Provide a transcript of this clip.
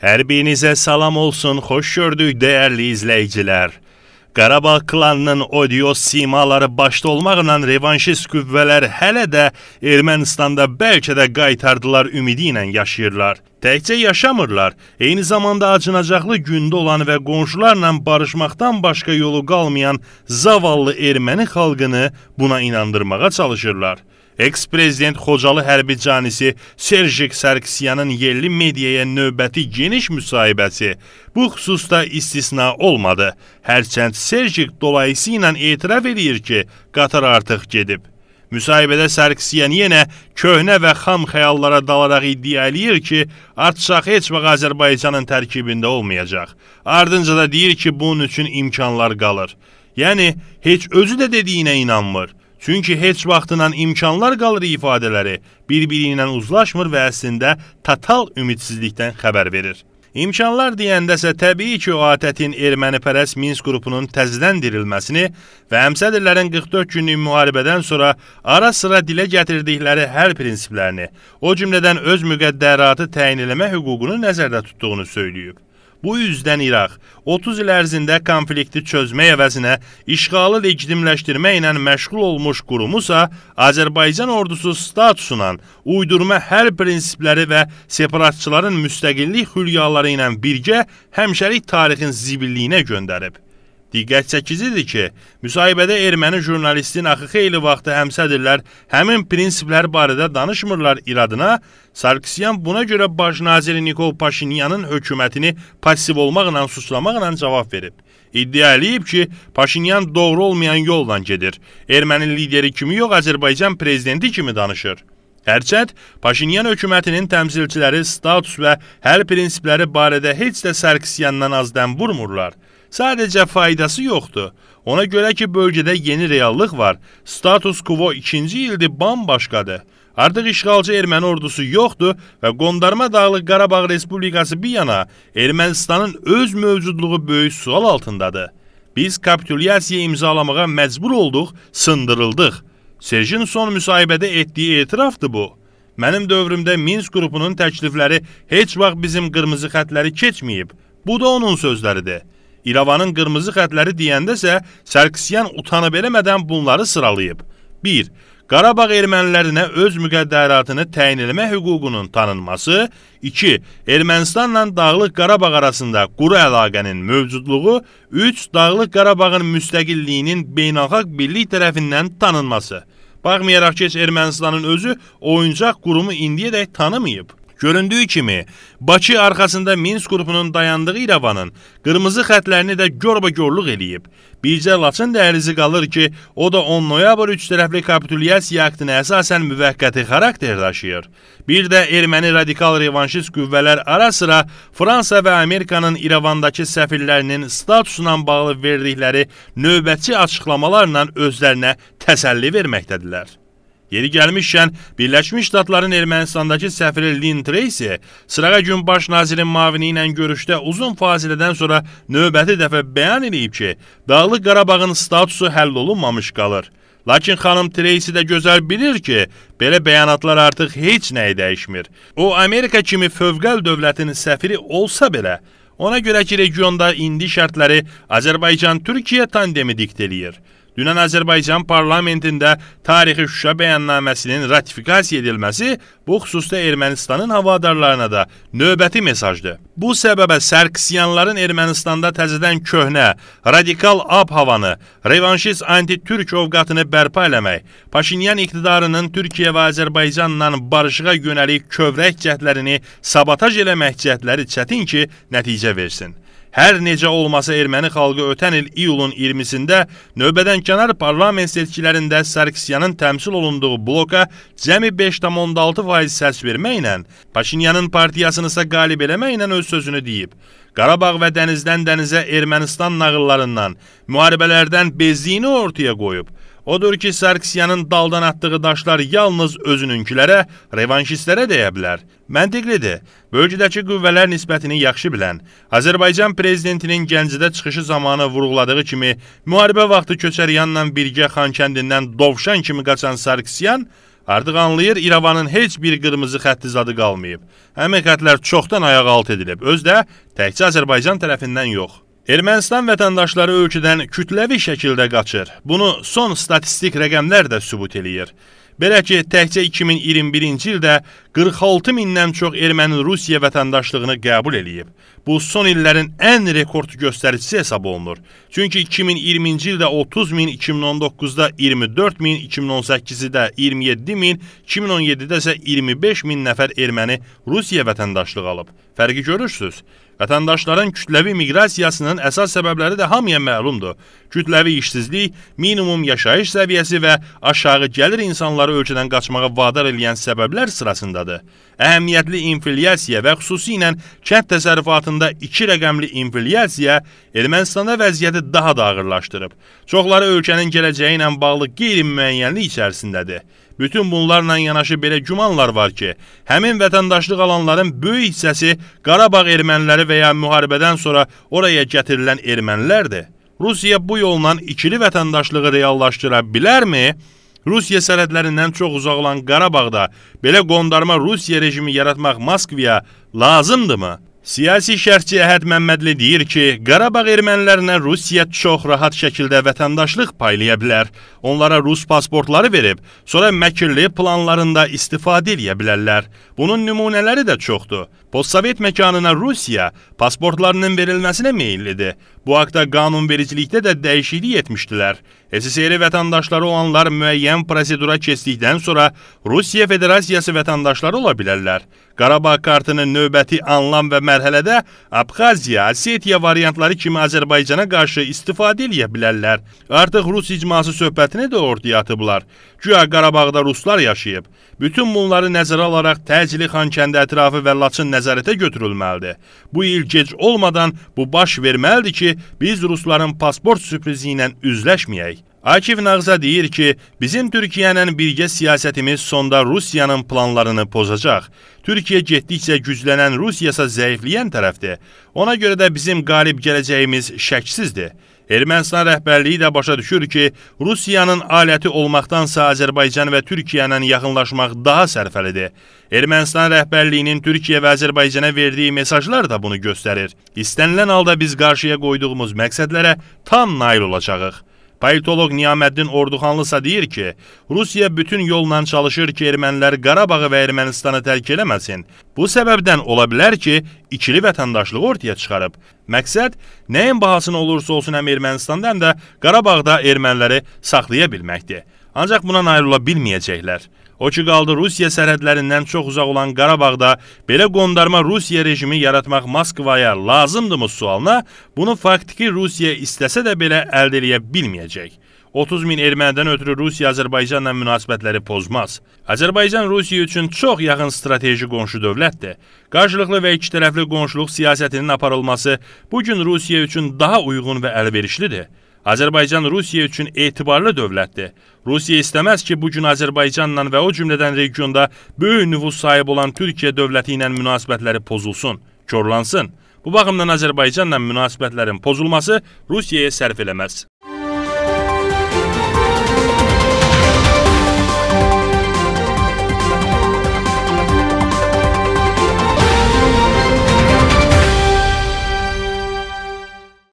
Hər birinizə salam olsun, xoş gördük dəyərli izləyicilər. Qarabağ klanının odios simaları başda olmaqla revanşist qüvvələr hələ də Ermənistanda bəlkə də qaytardılar ümidi ilə yaşayırlar. Təkcə yaşamırlar, eyni zamanda acınacaqlı gündə olan və qonşularla barışmaqdan başqa yolu qalmayan zavallı erməni xalqını buna inandırmağa çalışırlar. Eks-prezident Xocalı hərbi canisi Serjik Sarkisyanın yerli mediaya növbəti geniş müsahibəsi bu xüsusda istisna olmadı. Hərçənd Serjik dolayısıyla etiraf edir ki, Qatar artıq gedib. Müsahibədə Sarkisyan yenə köhnə və xam xəyallara dalaraq iddia eləyir ki, Artsax heç vaxt Azərbaycanın tərkibində olmayacaq. Ardınca da deyir ki, bunun üçün imkanlar qalır. Yəni heç özü də dediyinə inanmır. Çünki heç vaxtından imkanlar qalır ifadələri bir-biri ilə uzlaşmır və əslində total ümidsizlikdən xəbər verir. İmkanlar deyəndəsə təbii ki, o atətin ermənipərəst Minsk qrupunun təzədən dirilməsini və həmsədirlərin 44 günlük müharibədən sonra ara-sıra dilə gətirdikləri hər prinsiplərini, o cümlədən öz müqəddəratı təyin eləmə hüququnu nəzərdə tutduğunu söyləyib. Bu üzdən İraq 30 il ərzində konflikti çözmək əvəzinə işğalı legitimləşdirmə ilə məşğul olmuş qurumusa Azərbaycan ordusu statusuna uydurma hər prinsipləri və separatçıların müstəqillik xülyaları ilə birgə həmşəlik tarixin zibilliyinə göndərib. Diqqət çəkicidir ki, müsahibədə erməni jurnalistin axı xeyli vaxtı həmsədirlər həmin prinsiplər barədə danışmırlar iradına, Sarkisyan buna görə baş naziri Nikol Paşinyanın hökumətini passiv olmaqla suslamaqla cavab verib. İddia eləyib ki, Paşinyan doğru olmayan yolla gedir. Erməni lideri kimi yox, Azərbaycan prezidenti kimi danışır. Hərçənd Paşinyan hökumətinin təmsilçiləri status və həll prinsipləri barədə heç də Sarkisyandan azdən vurmurlar. Sadəcə faydası yoxdur. Ona görə ki, bölgədə yeni reallıq var. Status quo ikinci ildir bambaşqadır. Artıq işğalcı erməni ordusu yoxdur və Qondarma Dağlıq Qarabağ Respublikası bir yana Ermənistanın öz mövcudluğu böyük sual altındadır. Biz kapitulyasiya imzalamağa məcbur olduq, sındırıldıq. Serjin son müsahibədə etdiyi etirafdır bu. Mənim dövrümdə Minsk qrupunun təklifləri heç vaxt bizim qırmızı xətləri keçməyib. Bu da onun sözləridir. İrəvanın qırmızı xətləri deyəndə isə Sərkisyan utanıb eləmədən bunları sıralayıb. 1. Qarabağ ermənilərinə öz müqəddəratını təyin etmə hüququnun tanınması, 2. Ermənistanla Dağlıq Qarabağ arasında quru əlaqənin mövcudluğu, 3. Dağlıq Qarabağın müstəqilliyinin beynəlxalq birlik tərəfindən tanınması. Baxmayaraq ki, Ermənistanın özü oyuncaq qurumu indiyədək tanımayıb. Göründüyü kimi, Bakı arxasında Minsk qrupunun dayandığı İrəvanın qırmızı xətlərini də görbə-görlük eləyib. Bircə Laçın dəhlizi qalır ki, o da 10 noyabr 3 tərəfli kapitulyasiya aktına əsasən müvəqqəti xarakter daşıyır. Bir də erməni radikal revanşist qüvvələr ara-sıra Fransa və Amerikanın İrəvandakı səfirlərinin statusla bağlı verdikləri növbəti açıqlamalarla özlərinə təsəlli verməkdədirlər. Yeri gəlmişkən, Birləşmiş Ştatların Ermənistandakı səfiri Lynn Tracy sırağa gün baş nazirin mavini ilə görüşdə uzun fasilədən sonra növbəti dəfə bəyan edib ki, Dağlıq Qarabağın statusu həll olunmamış qalır. Lakin xanım Tracy də gözəl bilir ki, belə bəyanatlar artıq heç nəyi dəyişmir. O, Amerika kimi fövqəl dövlətin səfiri olsa belə, ona görə ki, regionda indi şərtləri Azərbaycan-Türkiyə tandemi dikt eləyir. Dünən Azərbaycan parlamentində tarixi Şuşa bəyannaməsinin ratifikasiya edilməsi bu xüsusda Ermənistanın havadarlarına da növbəti mesajdır. Bu səbəbə Sərksyanların Ermənistanda təzədən köhnə, radikal ab havanı, revanşist anti-türk ovqatını bərpa eləmək, Paşinyan iqtidarının Türkiyə və Azərbaycanla barışığa yönəlik kövrək cəhdlərini sabotaj eləmək cəhdləri çətin ki, nəticə versin. Hər necə olmasa erməni xalqı ötən il iyulun 20-sində növbədənkənar parlament seçkilərində Sarkisyanın təmsil olunduğu bloka cəmi 5,6% səs verməklə, Paşinyanın partiyasını isə qalib eləməklə öz sözünü deyib. Qarabağ və dənizdən dənizə Ermənistan nağıllarından, müharibələrdən bezdiyini ortaya qoyub. Odur ki, Sarkisyanın daldan atdığı daşlar yalnız özününkilərə, revanşistlərə deyə bilər. Məntiqlidir. Bölgədəki qüvvələr nisbətini yaxşı bilən, Azərbaycan prezidentinin Gəncədə çıxışı zamanı vurğuladığı kimi, müharibə vaxtı Köçəryanla birgə Xankəndindən dovşan kimi qaçan Sarkisyan, Artıq anlayır İrəvanın heç bir qırmızı xətti zadı qalmayıb. Əmək xətlər çoxdan ayaq alt edilib. Öz də təkcə Azərbaycan tərəfindən yox. Ermənistan vətəndaşları ölkədən kütləvi şəkildə qaçır. Bunu son statistik rəqəmlər də sübut eləyir. Belə ki, təkcə 2021-ci ildə 46 mindən çox erməni Rusiya vətəndaşlığını qəbul eləyib. Bu son illərin ən rekord göstəricisi hesab olunur. Çünki 2020-ci ildə 30 min, 2019-da 24 min, 2018-də 27 min, 2017-də isə 25 min nəfər erməni Rusiya vətəndaşlığı alıb. Fərqi görürsüz? Vətəndaşların kütləvi miqrasiyasının əsas səbəbləri də hamıya məlumdur. Kütləvi işsizlik, minimum yaşayış səviyyəsi və aşağı gəlir insanları ölkədən qaçmağa vadar eləyən səbəblər sırasındadır. Əhəmiyyətli inflyasiya və xüsusilə kənd təsərrüfatında arasında iki rəqəmli infilyasiya Ermənistanda vəziyyəti daha da ağırlaşdırıb. Çoxları ölkənin gələcəyi ilə bağlı qeyri-müəyyənlik içərisindədir. Bütün bunlarla yanaşı belə gümanlar var ki, həmin vətəndaşlıq alanların böyük hissəsi Qarabağ erməniləri və ya müharibədən sonra oraya gətirilən ermənilərdir. Rusiya bu yolla ikili vətəndaşlığı reallaşdıra bilərmi? Rusiya sərhədlərindən çox uzaq olan Qarabağda belə qondarma Rusiya rejimi yaratmaq Moskvaya lazımdırmı? Siyasi şərhçi Əhəd Məmmədli deyir ki, Qarabağ ermənilərinə Rusiya çox rahat şəkildə vətəndaşlıq paylaya bilər. Onlara rus pasportları verib, sonra məkirli planlarında istifadə edə bilərlər. Bunun nümunələri də çoxdur. Postsovet məkanına Rusiya pasportlarının verilməsinə meyillidir. Bu haqda qanunvericilikdə də dəyişiklik etmişdilər. SSR vətəndaşları olanlar müəyyən prosedura keçdikdən sonra Rusiya Federasiyası vətəndaşları ola bilərlər. Qarabağ kartının növbəti anlam və mərhələdə Abxaziya, Osetiya variantları kimi Azərbaycana qarşı istifadə eləyə bilərlər. Artıq Rus icması söhbətini də ortaya atıblar. Güya Qarabağda ruslar yaşayıb. Bütün bunları nəzərə alaraq Təcili Xankəndi ətrafı və Laçın nəzarətə götürülməlidir. Bu il gec olmadan bu baş verməlidir ki, biz rusların pasport sürprizi ilə üzləşməyək. Akif Nağza deyir ki, bizim Türkiyənin birgə siyasətimiz sonda Rusiyanın planlarını pozacaq. Türkiyə getdikcə güclənən Rusiyasa zəifləyən tərəfdir. Ona görə də bizim qalib gələcəyimiz şəksizdir. Ermənistan rəhbərliyi də başa düşür ki, Rusiyanın aləti olmaqdansa Azərbaycan və Türkiyənin yaxınlaşmaq daha sərfəlidir. Ermənistan rəhbərliyinin Türkiyə və Azərbaycana verdiyi mesajlar da bunu göstərir. İstənilən halda biz qarşıya qoyduğumuz məqsədlərə tam nail olacağıq. Politoloq Niyaməddin Orduxanlısa deyir ki, Rusiya bütün yolla çalışır ki, ermənilər Qarabağı və Ermənistanı tərk eləməsin. Bu səbəbdən ola bilər ki, ikili vətəndaşlığı ortaya çıxarıb. Məqsəd nəyin bahasına olursa olsun həm Ermənistanda həm də Qarabağda erməniləri saxlaya bilməkdir. Ancaq buna nail ola bilməyəcəklər. O ki qaldı Rusiya sərhədlərindən çox uzaq olan Qarabağda belə qondarma Rusiya rejimi yaratmaq Moskvaya lazımdımı sualına bunu faktiki Rusiya istəsə də belə əldə eləyə bilməyəcək. 30 min ermənidən ötürü Rusiya Azərbaycanla münasibətləri pozmaz. Azərbaycan Rusiya üçün çox yaxın strateji qonşu dövlətdir. Qarşılıqlı və ikitərəfli qonşuluq siyasətinin aparılması bu gün Rusiya üçün daha uyğun və əlverişlidir. Azərbaycan Rusiya üçün etibarlı dövlətdir. Rusiya istəməz ki, bu gün Azərbaycanla və o cümlədən regionda böyük nüvuz sahibi olan Türkiyə dövləti ilə münasibətləri pozulsun, korlansın. Bu baxımdan Azərbaycanla münasibətlərin pozulması Rusiyaya sərf eləməz.